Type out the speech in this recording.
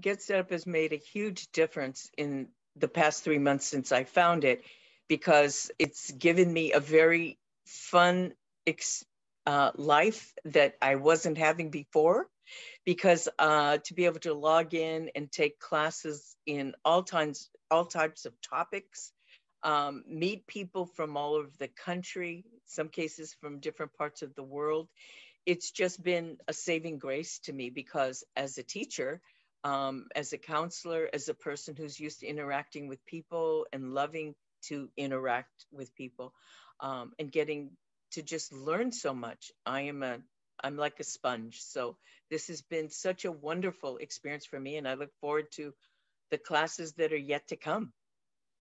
Get Set Up has made a huge difference in the past three months since I found it because it's given me a very fun uh, life that I wasn't having before. Because uh, to be able to log in and take classes in all times, all types of topics, um, meet people from all over the country, some cases from different parts of the world, it's just been a saving grace to me because as a teacher, um, as a counselor, as a person who's used to interacting with people and loving to interact with people um, and getting to just learn so much. I am a I'm like a sponge. So this has been such a wonderful experience for me and I look forward to the classes that are yet to come.